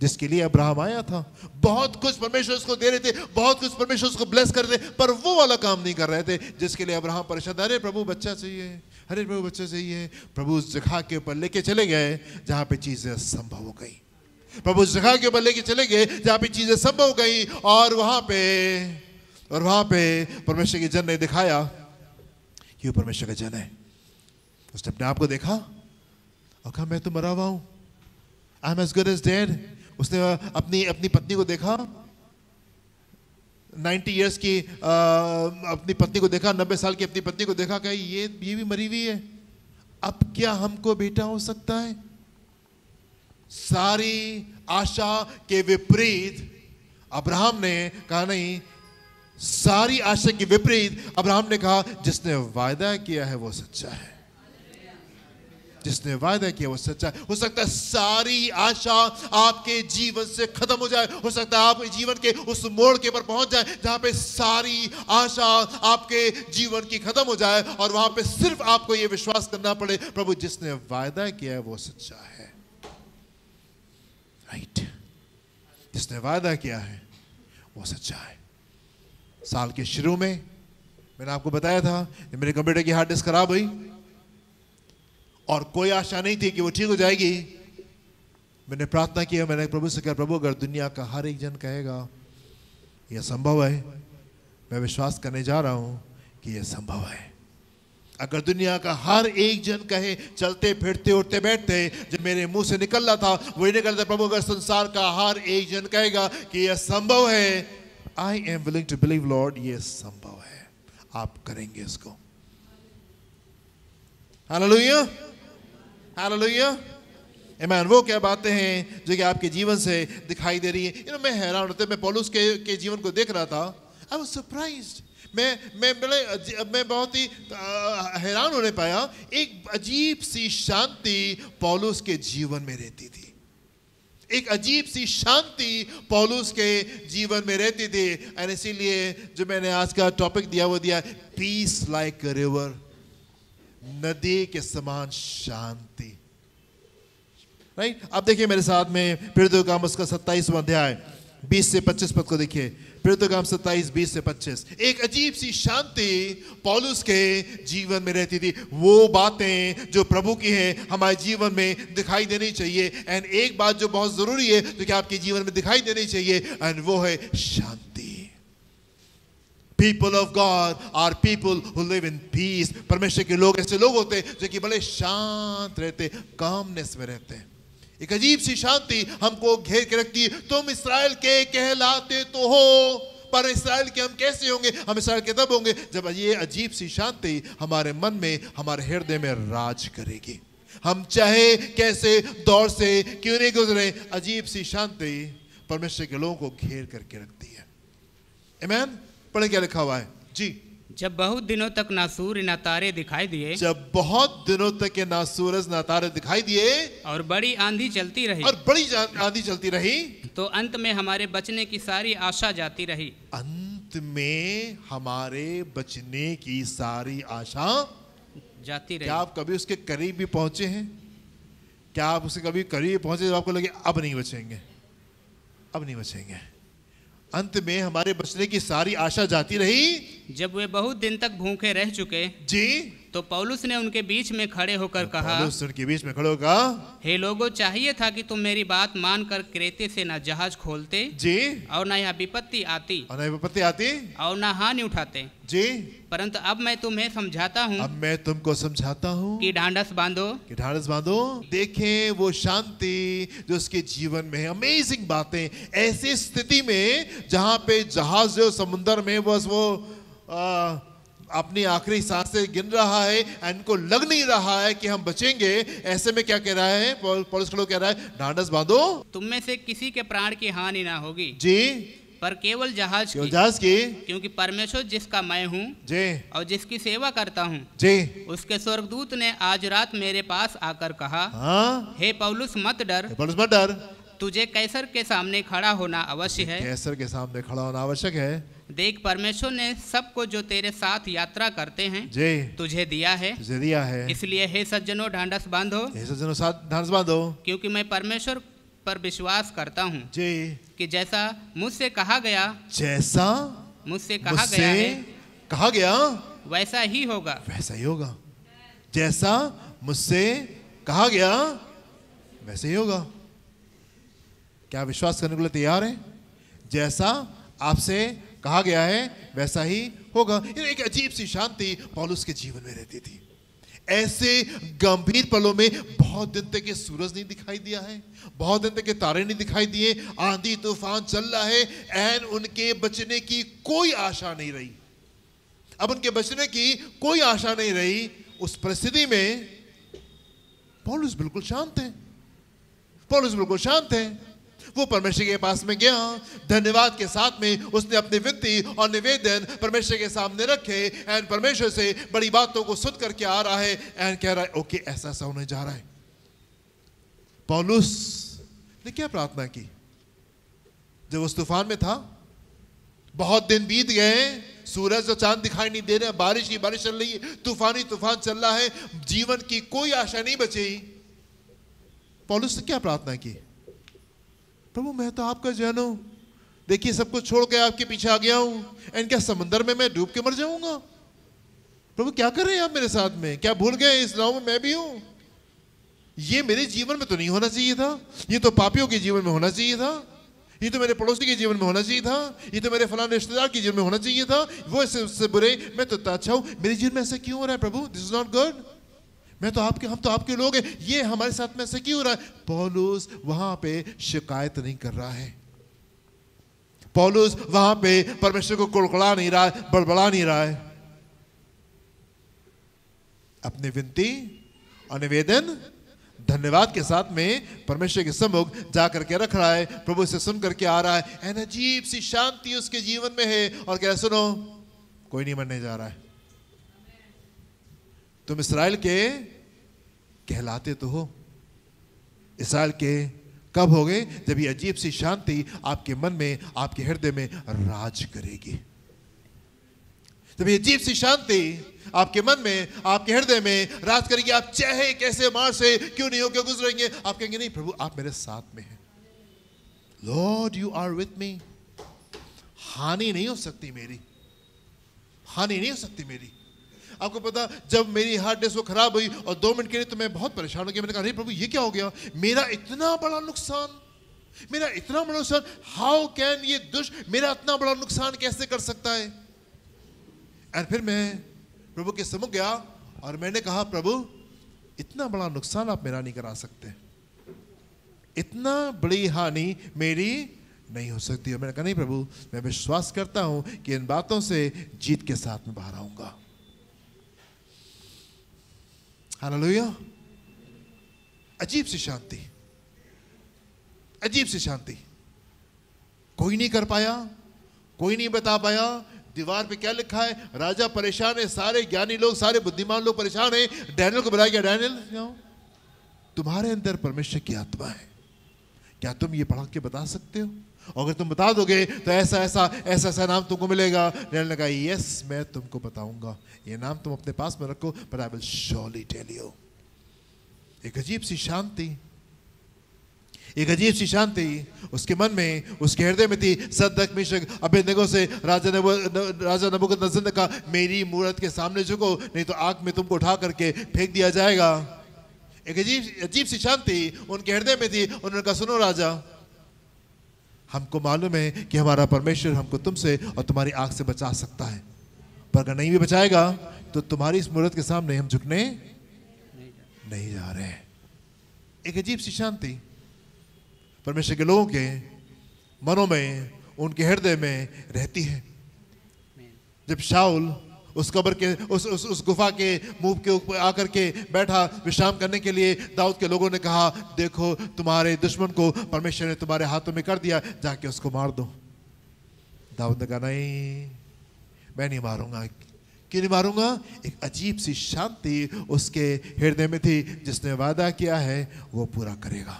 जिसके लिए अब्राहम आया था बहुत कुछ परमेश्वर उसको दे रहे थे बहुत कुछ परमेश्वर उसको ब्लेस कर रहे थे पर वो वाला काम नहीं कर रहे थे जिसके लिए अब्राहम परेशान अरे प्रभु बच्चा चाहिए अरे प्रभु बच्चा चाहिए प्रभु उस जगह के ऊपर लेके चले गए जहाँ पे चीज़ें असंभव हो गई प्रभु उस जगह के ऊपर लेके चले गए जहाँ पे चीज़ें संभव गई और वहां पे और वहां पे परमेश्वर के जन ने दिखाया कि परमेश्वर का जन है उसने अपने आप को देखा और कहा मैं तो मरा हुआ हूं I am as good as dead उसने अपनी अपनी पत्नी को देखा 90 इयर्स की आ, अपनी पत्नी को देखा 90 साल की अपनी पत्नी को देखा कहा ये ये भी मरी हुई है अब क्या हमको बेटा हो सकता है सारी आशा के विपरीत अब्राहम ने कहा नहीं सारी आशा के विपरीत अब्राहम ने कहा जिसने वायदा किया है वो सच्चा है जिसने वायदा किया वो सच्चा है हो सकता है सारी आशा आपके जीवन से खत्म हो जाए हो सकता है आप जीवन के उस मोड़ के पर पहुंच जाए जहां पे सारी आशा आपके जीवन की खत्म हो जाए और वहां पे सिर्फ आपको ये विश्वास करना पड़े प्रभु जिसने वायदा किया है वो सच्चा है राइट जिसने वादा किया है वो सच्चा है साल के शुरू में मैंने आपको बताया था कि मेरे कंप्यूटर की हार्ड डिस्क खराब हुई और कोई आशा नहीं थी कि वो ठीक हो जाएगी मैंने प्रार्थना की मैंने प्रभु से कहा प्रभु अगर दुनिया का हर एक जन कहेगा यह संभव है मैं विश्वास करने जा रहा हूं कि यह संभव है अगर दुनिया का हर एक जन कहे चलते फिरते उठते बैठते जब मेरे मुंह से निकल रहा था वही निकलता प्रभु अगर संसार का हर एक जन कहेगा कि यह संभव है I am willing to believe Lord ये संभव है आप करेंगे इसको हालेलुया हालेलुया मैन वो क्या बातें हैं जो कि आपके जीवन से दिखाई दे रही है मैं हैरान होते मैं पोलूस के, के जीवन को देख रहा था आई वॉज सरप्राइज्ड मैं मैं बड़े मैं बहुत ही हैरान होने पाया एक अजीब सी शांति पौलुस के जीवन में रहती थी एक अजीब सी शांति पौलुस के जीवन में रहती थी और इसीलिए जो मैंने आज का टॉपिक दिया वो दिया पीस लाइक रिवर नदी के समान शांति राइट अब देखिए मेरे साथ में फिर दो तो काम उसका सत्ताईसवा अध्याय 20 से 25 पद को देखिए सत्ताईस बीस से पच्चीस एक अजीब सी शांति पॉलुस के जीवन में रहती थी वो बातें जो प्रभु की हैं हमारे जीवन में दिखाई देनी चाहिए एंड एक बात जो बहुत जरूरी है जो कि आपके जीवन में दिखाई देनी चाहिए एंड वो है शांति people of God are people who live in peace परमेश्वर के लोग ऐसे लोग होते जो कि बड़े शांत रहते कामनेस में रहते हैं एक अजीब सी शांति हमको घेर के रखती तुम इसराइल के कहलाते तो हो पर इसराइल के हम कैसे होंगे हम इसराइल के तब होंगे जब ये अजीब सी शांति हमारे मन में हमारे हृदय में राज करेगी हम चाहे कैसे दौर से क्यों नहीं गुजरे अजीब सी शांति परमेश्वर के लोगों को घेर करके रखती है एमैन पढ़े क्या लिखा हुआ है जी जब बहुत दिनों तक ना सूर्य ना तारे दिखाई दिए जब बहुत दिनों तक ना सूरज ना तारे दिखाई दिए और बड़ी आंधी चलती रही और बड़ी आंधी चलती रही तो अंत में हमारे बचने की सारी आशा जाती रही अंत में हमारे बचने की सारी आशा जाती रही क्या आप कभी उसके करीब भी पहुंचे हैं क्या आप उसके कभी करीब पहुंचे जब आपको लगे अब नहीं बचेंगे अब नहीं बचेंगे अंत में हमारे बचने की सारी आशा जाती रही जब वे बहुत दिन तक भूखे रह चुके जी तो पौलुस ने उनके बीच में खड़े होकर तो कहा पौलुस उनके बीच में खड़े होकर हे लोगों चाहिए था कि तुम मेरी बात मानकर क्रेते से ना जहाज खोलते जी और ना यहाँ विपत्ति आती और ना विपत्ति आती और ना हानि उठाते जी परंतु अब मैं तुम्हें समझाता हूँ अब मैं तुमको समझाता हूँ कि ढांडस बांधो कि ढांडस बांधो देखे वो शांति जो उसके जीवन में है अमेजिंग बातें ऐसी स्थिति में जहाँ पे जहाज जो समुन्द्र में बस वो आ, अपनी आखिरी सांसें गिन रहा है एंड को लग नहीं रहा है कि हम बचेंगे ऐसे में क्या कह रहा है पुलिस खड़ो कह रहा है ढांडस बांधो तुम में से किसी के प्राण की हानि ना होगी जी पर केवल जहाज की जहाज की क्योंकि परमेश्वर जिसका मैं हूँ जी और जिसकी सेवा करता हूँ जी उसके स्वर्गदूत ने आज रात मेरे पास आकर कहा हाँ? हे पौलुस मत डर पौलुस मत डर तुझे कैसर के सामने खड़ा होना अवश्य है कैसर के सामने खड़ा होना आवश्यक है देख परमेश्वर ने सबको जो तेरे साथ यात्रा करते हैं जी तुझे दिया है तुझे दिया है इसलिए हे सज्जनों ढांडस बांधो हे सज्जनों साथ ढांडस बांधो क्योंकि मैं परमेश्वर पर विश्वास करता हूँ जी कि जैसा मुझसे कहा गया जैसा मुझसे कहा गया है कहा गया वैसा ही होगा वैसा ही होगा जैसा मुझसे कहा गया वैसे ही होगा क्या विश्वास करने के लिए तैयार हैं जैसा आपसे कहा गया है वैसा ही होगा एक अजीब सी शांति पॉलुस के जीवन में रहती थी ऐसे गंभीर पलों में बहुत दिन तक ये सूरज नहीं दिखाई दिया है बहुत दिन तक ये तारे नहीं दिखाई दिए आंधी तूफान चल रहा है एन उनके बचने की कोई आशा नहीं रही अब उनके बचने की कोई आशा नहीं रही उस परिस्थिति में पॉलुस बिल्कुल शांत है पॉलुस बिल्कुल शांत है वो परमेश्वर के पास में गया धन्यवाद के साथ में उसने अपनी विनती और निवेदन परमेश्वर के सामने रखे एंड परमेश्वर से बड़ी बातों को सुन करके आ रहा है एंड कह रहा है ओके ऐसा ऐसा होने जा रहा है पौलुस ने क्या प्रार्थना की जब उस तूफान में था बहुत दिन बीत गए सूरज और चांद दिखाई नहीं दे रहे बारिश ही बारिश चल रही है तूफानी तूफान चल रहा है जीवन की कोई आशा नहीं बची पॉलुस ने क्या प्रार्थना की प्रभु मैं तो आपका जैन हूं देखिए सब कुछ छोड़ के आपके पीछे आ गया हूं एंड क्या समंदर में मैं डूब के मर जाऊंगा प्रभु क्या कर रहे हैं आप मेरे साथ में क्या भूल गए इस नाव में मैं भी हूं ये मेरे जीवन में तो नहीं होना चाहिए था ये तो पापियों के जीवन में होना चाहिए था ये तो मेरे पड़ोसी के जीवन में होना चाहिए था ये तो मेरे फलाने रिश्तेदार के जीवन में होना चाहिए था वो इससे बुरे मैं तो अच्छा हूं मेरे जीवन में ऐसा क्यों हो रहा है प्रभु दिस इज नॉट गुड मैं तो आपके हम तो आपके लोग हैं ये हमारे साथ में ऐसे क्यों रहा है पौलुस वहां पे शिकायत नहीं कर रहा है पौलुस वहां पे परमेश्वर को कुड़कुड़ा नहीं रहा है बड़बड़ा नहीं रहा है अपनी विनती और निवेदन धन्यवाद के साथ में परमेश्वर के सम्मुख जा करके रख रहा है प्रभु से सुन करके आ रहा है एन अजीब सी शांति उसके जीवन में है और कह सुनो कोई नहीं मरने जा रहा है तुम इसराइल के कहलाते तो हो इसराइल के कब हो गए जब ये अजीब सी शांति आपके मन में आपके हृदय में राज करेगी जब ये अजीब सी शांति आपके मन में आपके हृदय में राज करेगी आप चाहे कैसे मार से क्यों नहीं हो क्यों गुजरेंगे आप कहेंगे नहीं प्रभु आप मेरे साथ में हैं Lord you are with me हानि नहीं हो सकती मेरी हानि नहीं हो सकती मेरी आपको पता जब मेरी हार्ट वो खराब हुई और दो मिनट के लिए तो मैं बहुत परेशान हो गया मैंने कहा नहीं प्रभु ये क्या हो गया मेरा इतना बड़ा नुकसान मेरा इतना बड़ा नुकसान हाउ कैन ये दुष्ट मेरा इतना बड़ा नुकसान कैसे कर सकता है और फिर मैं प्रभु के समुख गया और मैंने कहा प्रभु इतना बड़ा नुकसान आप मेरा नहीं करा सकते इतना बड़ी हानि मेरी नहीं हो सकती और मैंने कहा नहीं प्रभु मैं विश्वास करता हूं कि इन बातों से जीत के साथ में बाहर आऊंगा हालेलुया अजीब सी शांति अजीब सी शांति कोई नहीं कर पाया कोई नहीं बता पाया दीवार पे क्या लिखा है राजा परेशान है सारे ज्ञानी लोग सारे बुद्धिमान लोग परेशान है डैनियल को बुलाया गया डैनियल तुम्हारे अंदर परमेश्वर की आत्मा है क्या तुम ये पढ़ा के बता सकते हो और अगर तुम बता दोगे तो ऐसा ऐसा ऐसा ऐसा नाम तुमको मिलेगा नैन ने कहा यस मैं तुमको बताऊंगा ये नाम तुम अपने पास में रखो but I will surely tell you एक अजीब सी शांति एक अजीब सी शांति उसके मन में उसके हृदय में थी सदक मिशक नगो से राजा नब राजा नबुक नजर ने कहा मेरी मूर्त के सामने झुको नहीं तो आग में तुमको उठा करके फेंक दिया जाएगा एक अजीब अजीब सी शांति उनके हृदय में थी उन्होंने कहा सुनो राजा हमको मालूम है कि हमारा परमेश्वर हमको तुमसे और तुम्हारी आग से बचा सकता है पर अगर नहीं भी बचाएगा तो तुम्हारी इस मूर्त के सामने हम झुकने नहीं जा रहे हैं एक अजीब सी शांति परमेश्वर के लोगों के मनों में उनके हृदय में रहती है जब शाउल उस कब्र के उस उस, उस गुफा के मुंह के ऊपर आकर के बैठा विश्राम करने के लिए दाऊद के लोगों ने कहा देखो तुम्हारे दुश्मन को परमेश्वर ने तुम्हारे हाथों में कर दिया जाके उसको मार दो दाऊद ने कहा नहीं मैं नहीं मारूंगा क्यों नहीं मारूंगा एक अजीब सी शांति उसके हृदय में थी जिसने वादा किया है वो पूरा करेगा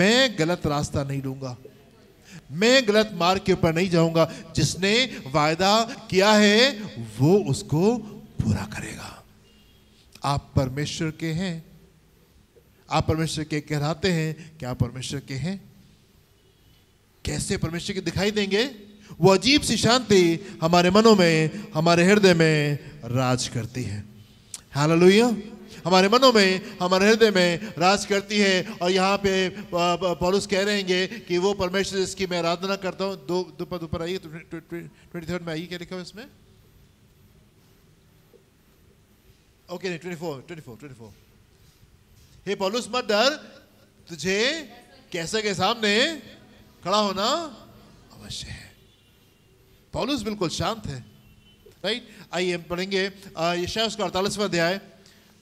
मैं गलत रास्ता नहीं लूंगा मैं गलत मार्ग के ऊपर नहीं जाऊंगा जिसने वायदा किया है वो उसको पूरा करेगा आप परमेश्वर के हैं आप परमेश्वर के कहलाते हैं क्या परमेश्वर के हैं कैसे परमेश्वर के दिखाई देंगे वो अजीब सी शांति हमारे मनों में हमारे हृदय में राज करती है हालेलुया हमारे मनों में हमारे हृदय में राज करती है और यहाँ पे पॉलुस कह रहेंगे कि वो परमेश्वर जिसकी मैं आराधना करता हूँ दो दोपहर दोपहर आइए तो ट्वेंटी थर्ड में आइए क्या लिखा हुआ इसमें ओके नहीं twenty four twenty four twenty four हे पॉलुस मत डर तुझे कैसे के सामने खड़ा होना अवश्य है पॉलुस बिल्कुल शांत है राइट आइए हम पढ़ेंगे यशा उसका अड़तालीसवा अध्याय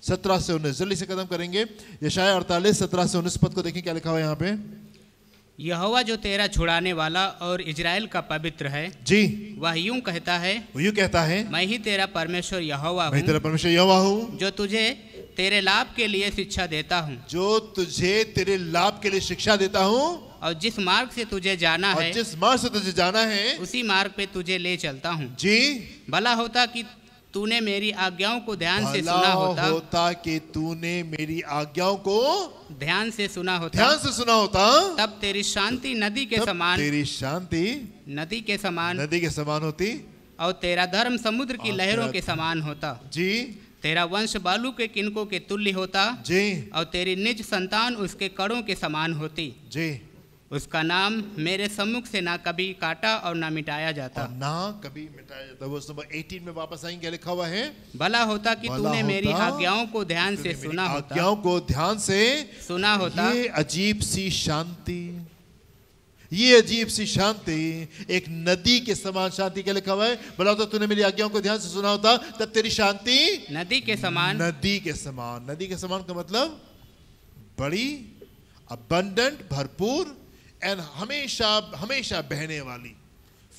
सत्रह से उन्नीस जल्दी से कदम करेंगे यशाया अड़तालीस सत्रह से उन्नीस पद को देखें क्या लिखा हुआ यहाँ पे यहोवा जो तेरा छुड़ाने वाला और इजराइल का पवित्र है जी वह यूं कहता है यूं कहता है मैं ही तेरा परमेश्वर यहोवा मैं तेरा परमेश्वर यहोवा हूँ जो तुझे तेरे लाभ के लिए शिक्षा देता हूँ जो तुझे तेरे लाभ के लिए शिक्षा देता हूँ और जिस मार्ग से तुझे जाना है जिस मार्ग से तुझे जाना है उसी मार्ग पे तुझे ले चलता हूँ जी भला होता कि तूने मेरी आज्ञाओं को ध्यान से सुना होता होता कि तूने मेरी आज्ञाओं को ध्यान से सुना होता ध्यान से सुना होता तब तेरी शांति नदी के समान तेरी शांति नदी के समान नदी के समान होती और तेरा धर्म समुद्र की लहरों के समान होता जी तेरा वंश बालू के किनको के तुल्य होता जी और तेरी निज संतान उसके कड़ों के समान होती जी उसका नाम मेरे सम्मुख से ना कभी काटा और ना मिटाया जाता और ना कभी मिटाया जाता वो नंबर 18 में वापस आएंगे लिखा हुआ है भला होता कि तूने मेरी आज्ञाओं को ध्यान से सुना होता आज्ञाओं को ध्यान से सुना होता ये अजीब सी शांति ये अजीब सी शांति एक नदी के समान शांति के लिखा हुआ है बोला तो तूने मेरी आज्ञाओं को ध्यान से सुना होता तब तेरी शांति नदी के समान नदी के समान नदी के समान का मतलब बड़ी अबंडेंट भरपूर एंड हमेशा हमेशा बहने वाली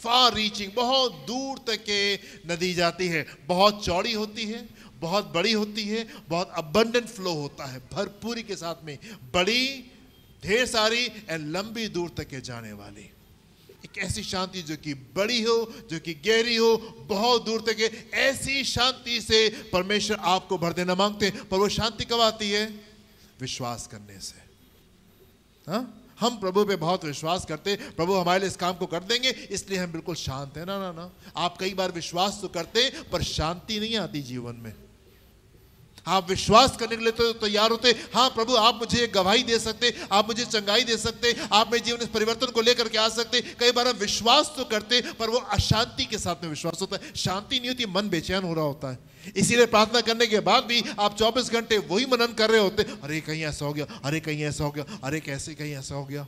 फार रीचिंग बहुत दूर तक के नदी जाती है बहुत चौड़ी होती है बहुत बड़ी होती है बहुत अबंडेंट फ्लो होता है भरपूरी के साथ में बड़ी ढेर सारी एंड लंबी दूर तक के जाने वाली एक ऐसी शांति जो कि बड़ी हो जो कि गहरी हो बहुत दूर तक के ऐसी शांति से परमेश्वर आपको भर देना मांगते हैं पर वो शांति कब आती है विश्वास करने से हाँ हम प्रभु पे बहुत विश्वास करते प्रभु हमारे लिए इस काम को कर देंगे इसलिए हम बिल्कुल शांत हैं ना ना ना आप कई बार विश्वास तो करते पर शांति नहीं आती जीवन में आप विश्वास करने के लिए तो तैयार होते हाँ प्रभु आप मुझे गवाही दे सकते आप मुझे चंगाई दे सकते आप मेरे जीवन में परिवर्तन को लेकर के आ सकते कई बार हम विश्वास तो करते पर वो अशांति के साथ में विश्वास होता है शांति नहीं होती मन बेचैन हो रहा होता है इसीलिए प्रार्थना करने के बाद भी आप 24 घंटे वही मनन कर रहे होते अरे कहीं ऐसा हो गया अरे कहीं ऐसा हो गया अरे कैसे कहीं ऐसा हो गया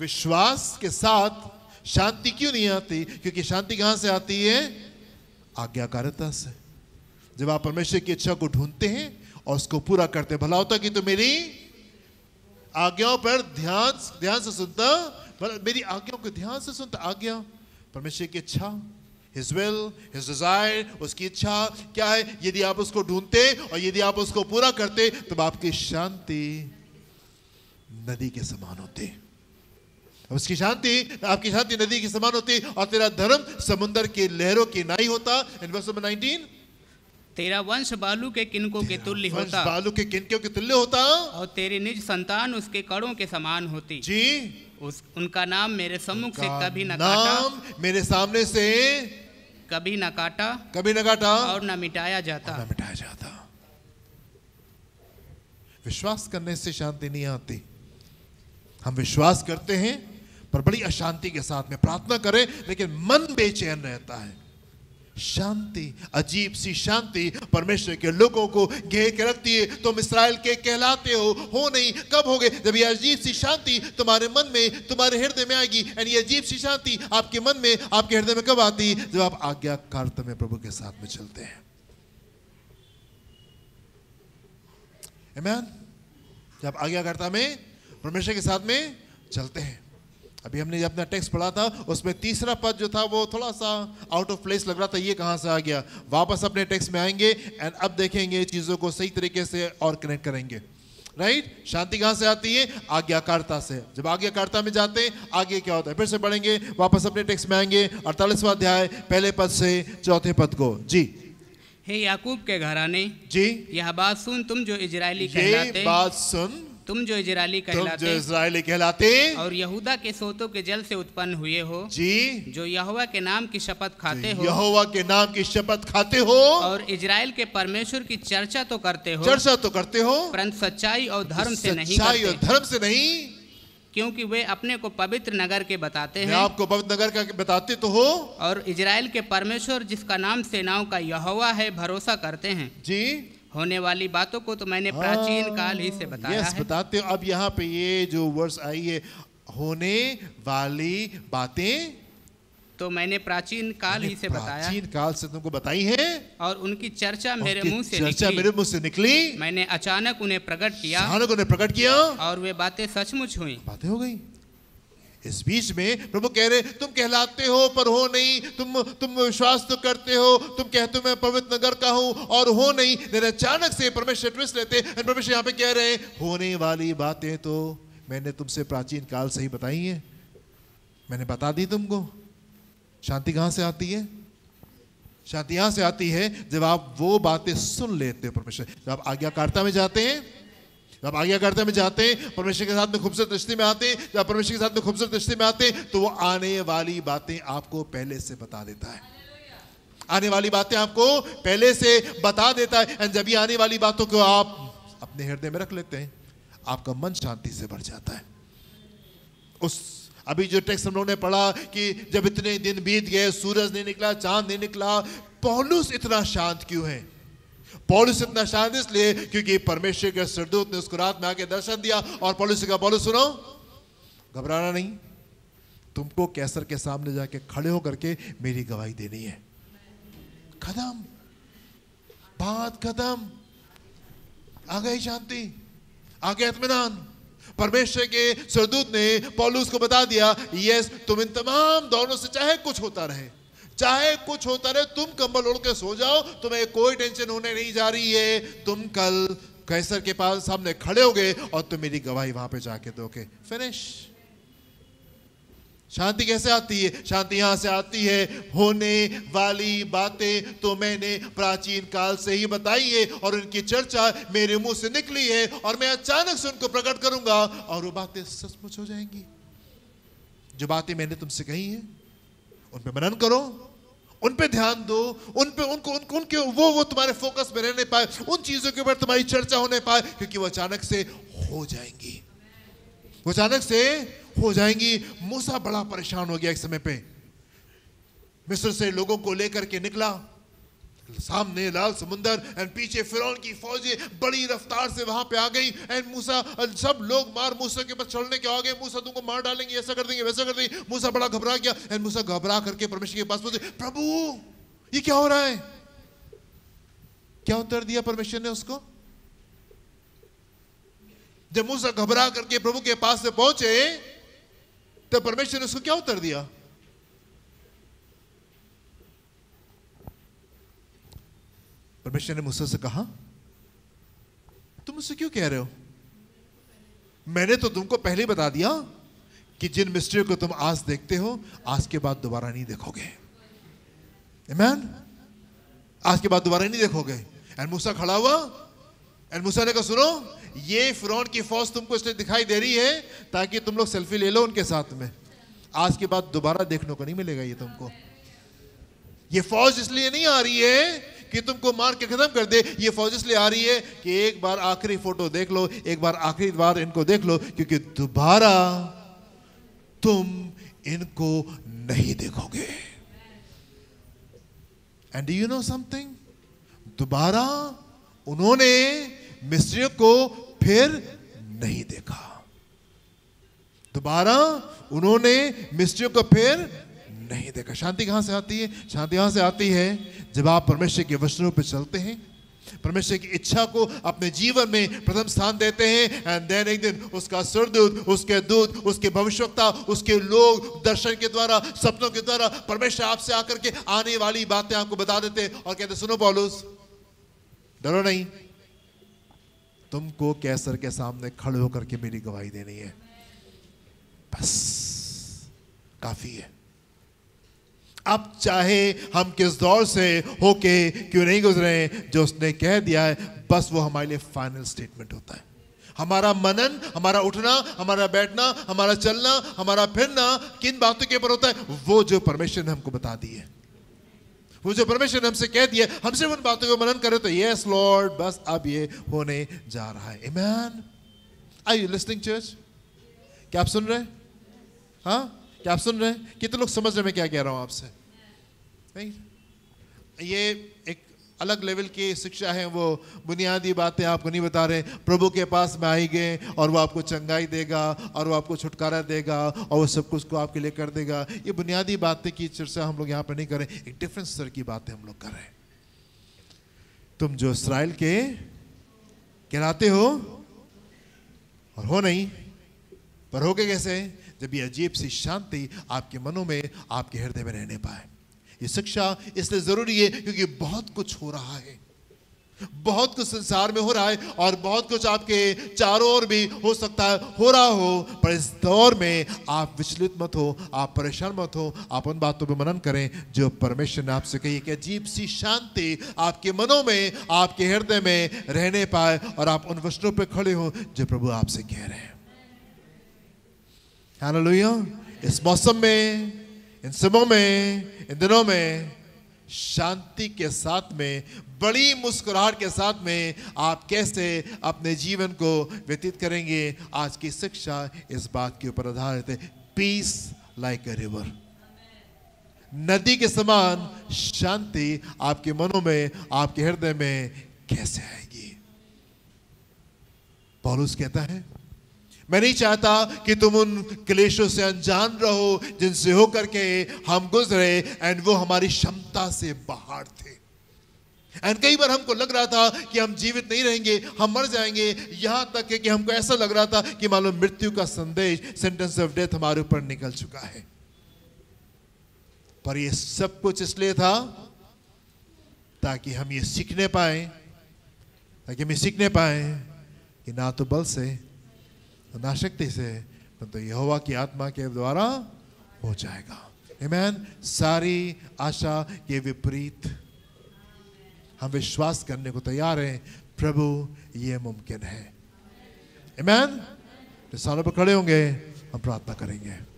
विश्वास के साथ शांति क्यों नहीं आती क्योंकि शांति कहां से आती है आज्ञाकारिता से जब आप परमेश्वर की इच्छा को ढूंढते हैं और उसको पूरा करते भला होता कि तो मेरी आज्ञाओं पर ध्यान ध्यान से सुनता मेरी आज्ञाओं को ध्यान से सुनता आज्ञा परमेश्वर की इच्छा His will, his desire, उसकी इच्छा क्या है यदि आप उसको ढूंढते और यदि आप उसको पूरा करते तो आपकी शांति नदी के समान होते उसकी शांति आपकी शांति नदी के समान होती और तेरा धर्म समुद्र की लहरों की नाई होता इन वर्ष नंबर तेरा वंश बालू के किनको के तुल्य होता बालू के किनको के तुल्य होता और तेरी निज संतान उसके कड़ों के समान होती जी उस उनका नाम मेरे सम्मुख से कभी न काटा मेरे सामने से कभी न काटा कभी न काटा और न मिटाया जाता न मिटाया जाता विश्वास करने से शांति नहीं आती हम विश्वास करते हैं पर बड़ी अशांति के साथ में प्रार्थना करें लेकिन मन बेचैन रहता है शांति अजीब सी शांति परमेश्वर के लोगों को घेर के रखती है तुम इसराइल के कहलाते हो हो नहीं कब हो गए जब ये अजीब सी शांति तुम्हारे मन में तुम्हारे हृदय में आएगी एंड ये अजीब सी शांति आपके मन में आपके हृदय में कब आती जब आप आज्ञाकारिता में प्रभु के साथ में चलते हैं Amen? जब आज्ञाकारिता में परमेश्वर के साथ में चलते हैं अभी हमने अपना टेक्स्ट पढ़ा था उसमें तीसरा पद जो था वो थोड़ा सा आउट ऑफ प्लेस लग रहा था ये कहाँ से आ गया वापस अपने टेक्स्ट में आएंगे एंड अब देखेंगे चीज़ों को सही तरीके से और कनेक्ट करेंगे राइट right? शांति कहां से आती है आज्ञाकारिता से जब आज्ञाकारिता में जाते हैं आगे क्या होता है फिर से पढ़ेंगे वापस अपने टेक्स्ट में आएंगे अड़तालीसवा अध्याय पहले पद से चौथे पद को जी हे याकूब के घराने जी यह बात सुन तुम जो इजरायली कहलाते बात सुन तुम जो इजराइली कहलाते जो कहलाते और यहूदा के सोतों के जल से उत्पन्न हुए हो जी जो यहोवा के नाम की शपथ खाते हो यहोवा के नाम की शपथ खाते हो और इजराइल के परमेश्वर की चर्चा तो करते हो चर्चा तो करते हो परंतु सच्चाई और धर्म से नहीं सच्चाई और धर्म से नहीं क्योंकि वे अपने को पवित्र नगर के बताते हैं आपको पवित्र नगर का बताते तो हो और इजराइल के परमेश्वर जिसका नाम सेनाओं का यहोवा है भरोसा करते हैं जी होने वाली बातों को तो मैंने प्राचीन हाँ, काल ही से बताया है बताते हो अब यहाँ पे ये जो वर्ष आई है होने वाली बातें तो मैंने प्राचीन काल ही से बताया प्राचीन काल से तुमको बताई है और उनकी चर्चा मेरे मुंह से चर्चा मेरे मुंह से निकली मैंने अचानक उन्हें प्रकट किया अचानक उन्हें प्रकट किया और वे बातें सचमुच हुई बातें हो गई इस बीच में प्रभु कह रहे तुम कहलाते हो पर हो नहीं तुम तुम विश्वास तो करते हो तुम कहते हो मैं पवित्र नगर का हूं और हो नहीं अचानक से परमेश्वर ट्विस्ट लेते परमेश्वर यहां पे कह रहे हैं होने वाली बातें तो मैंने तुमसे प्राचीन काल से ही बताई है मैंने बता दी तुमको शांति कहां से आती है शांति यहां से आती है जब आप वो बातें सुन लेते हो परमेश्वर जब आप आज्ञाकारिता में जाते हैं जब आज्ञा करते में जाते हैं परमेश्वर के साथ में खूबसूरत रिश्ते में आते हैं जब परमेश्वर के साथ में खूबसूरत रिश्ते में आते हैं तो वो आने वाली बातें आपको पहले से बता देता है आने वाली बातें आपको पहले से बता देता है एंड जब ये आने वाली बातों को आप अपने हृदय में रख लेते हैं आपका मन शांति से भर जाता है उस अभी जो टेक्स्ट हम लोगों ने पढ़ा कि जब इतने दिन बीत गए सूरज नहीं निकला चांद नहीं निकला पौलुस इतना शांत क्यों है पॉलिस इतना शांत इसलिए क्योंकि परमेश्वर के सरदूत ने उसको रात में आके दर्शन दिया और पॉलिस का पॉलिस सुनो घबराना नहीं तुमको कैसर के सामने जाके खड़े होकर के मेरी गवाही देनी है खत्म बात खत्म आ गई शांति आ गए इतमान परमेश्वर के सरदूत ने पॉलूस को बता दिया यस तुम इन तमाम दौरों से चाहे कुछ होता रहे चाहे कुछ होता रहे तुम कंबल ओढ़ के सो जाओ तुम्हें कोई टेंशन होने नहीं जा रही है तुम कल कैसर के पास सामने खड़े होगे और तुम मेरी गवाही वहां पे जाके दोगे फिनिश शांति कैसे आती है शांति यहां से आती है होने वाली बातें तो मैंने प्राचीन काल से ही बताई है और उनकी चर्चा मेरे मुंह से निकली है और मैं अचानक से उनको प्रकट करूंगा और वो बातें सचमुच हो जाएंगी जो बातें मैंने तुमसे कही हैं उन पर मनन करो उन पे ध्यान दो उन पे उनको उनको उनके वो वो तुम्हारे फोकस में रहने पाए उन चीज़ों के ऊपर तुम्हारी चर्चा होने पाए क्योंकि वो अचानक से हो जाएंगी वो अचानक से हो जाएंगी मूसा बड़ा परेशान हो गया एक समय पे मिस्र से लोगों को लेकर के निकला सामने लाल समुंदर एंड पीछे फिरौन की फौजें बड़ी रफ्तार से वहां पे आ गई एंड मूसा सब लोग मार मूसा के पास चढ़ने के आ गए मूसा तुमको मार डालेंगे ऐसा कर देंगे वैसा कर देंगे मूसा बड़ा घबरा गया एंड मूसा घबरा करके परमेश्वर के पास पहुंचे प्रभु ये क्या हो रहा है क्या उत्तर दिया परमेश्वर ने उसको जब मूसा घबरा करके प्रभु के पास से पहुंचे तो परमेश्वर ने उसको क्या उत्तर दिया परमेश्वर ने मूसा से कहा तुम मुझसे क्यों कह रहे हो मैंने तो तुमको पहले बता दिया कि जिन मिस्ट्रियों को तुम आज देखते हो आज के बाद दोबारा नहीं देखोगे मैन आज के बाद दोबारा नहीं देखोगे एंड मूसा खड़ा हुआ एंड मूसा ने कहा सुनो ये फ्रॉन की फौज तुमको इसलिए दिखाई दे रही है ताकि तुम लोग सेल्फी ले लो उनके साथ में आज के बाद दोबारा देखने को नहीं मिलेगा ये तुमको ये फौज इसलिए नहीं आ रही है कि तुमको मार के ख़त्म कर दे ये फौज इसलिए आ रही है कि एक बार आखिरी फ़ोटो देख लो एक बार आखिरी बार इनको देख लो क्योंकि दोबारा तुम इनको नहीं देखोगे एंड यू नो समथिंग दोबारा उन्होंने मिस्रियों को फिर नहीं देखा दोबारा उन्होंने मिस्रियों को फिर नहीं देखा शांति कहाँ से आती है शांति कहाँ से आती है जब आप परमेश्वर के वचनों पर चलते हैं परमेश्वर की इच्छा को अपने जीवन में प्रथम स्थान देते हैं एंड देन एक दिन उसका सरदूत उसके दूत उसके भविष्यता उसके लोग दर्शन के द्वारा सपनों के द्वारा परमेश्वर आपसे आकर के आने वाली बातें आपको बता देते हैं और कहते सुनो पॉलूस डरो नहीं तुमको कैसर के सामने खड़े होकर के मेरी गवाही देनी है बस काफी है अब चाहे हम किस दौर से होके क्यों नहीं गुजरे जो उसने कह दिया है बस वो हमारे लिए फाइनल स्टेटमेंट होता है हमारा मनन हमारा उठना हमारा बैठना हमारा चलना हमारा फिरना किन बातों के ऊपर होता है वो जो परमेश्वर ने हमको बता दी है वो जो परमेश्वर ने हमसे कह दिया हम सिर्फ उन बातों को मनन करें तो यस लॉर्ड बस अब ये होने जा रहा है amen I you listening church क्या आप सुन रहे हैं हाँ क्या आप सुन रहे हैं कितने लोग समझ रहे मैं क्या कह रहा हूं आपसे नहीं ये एक अलग लेवल की शिक्षा है वो बुनियादी बातें आपको नहीं बता रहे प्रभु के पास में आई गए और वो आपको चंगाई देगा और वो आपको छुटकारा देगा और वो सब कुछ को आपके लिए कर देगा ये बुनियादी बातें की चर्चा हम लोग यहाँ पर नहीं करें एक डिफरेंस स्तर की बातें हम लोग कर रहे हैं तुम जो इसराइल के कहलाते हो और हो नहीं पर होगे कैसे जब ये अजीब सी शांति आपके मनों में आपके हृदय में रहने पाए ये शिक्षा इसलिए ज़रूरी है क्योंकि बहुत कुछ हो रहा है बहुत कुछ संसार में हो रहा है और बहुत कुछ आपके चारों ओर भी हो सकता है हो रहा हो पर इस दौर में आप विचलित मत हो आप परेशान मत हो आप उन बातों पर मनन करें जो परमेश्वर ने आपसे कही कि अजीब सी शांति आपके मनों में आपके हृदय में रहने पाए और आप उन वचनों पर खड़े हो जो प्रभु आपसे कह रहे हैं लोहिया इस मौसम में इन समय में इन दिनों में शांति के साथ में बड़ी मुस्कुराहट के साथ में आप कैसे अपने जीवन को व्यतीत करेंगे आज की शिक्षा इस बात के ऊपर आधारित है पीस लाइक ए रिवर नदी के समान शांति आपके मनों में आपके हृदय में कैसे आएगी पॉलुस कहता है मैं नहीं चाहता कि तुम उन क्लेशों से अनजान रहो जिनसे होकर के हम गुजरे एंड वो हमारी क्षमता से बाहर थे एंड कई बार हमको लग रहा था कि हम जीवित नहीं रहेंगे हम मर जाएंगे यहां तक है कि हमको ऐसा लग रहा था कि मालूम मृत्यु का संदेश सेंटेंस ऑफ डेथ हमारे ऊपर निकल चुका है पर ये सब कुछ इसलिए था ताकि हम ये सीखने पाए ताकि हम ये सीखने पाए कि ना तो बल से नाशक्ति से परंतु यहोवा की आत्मा के द्वारा हो जाएगा Amen. सारी आशा के विपरीत हम विश्वास करने को तैयार हैं प्रभु ये मुमकिन है Amen. सालों पर खड़े होंगे हम प्रार्थना करेंगे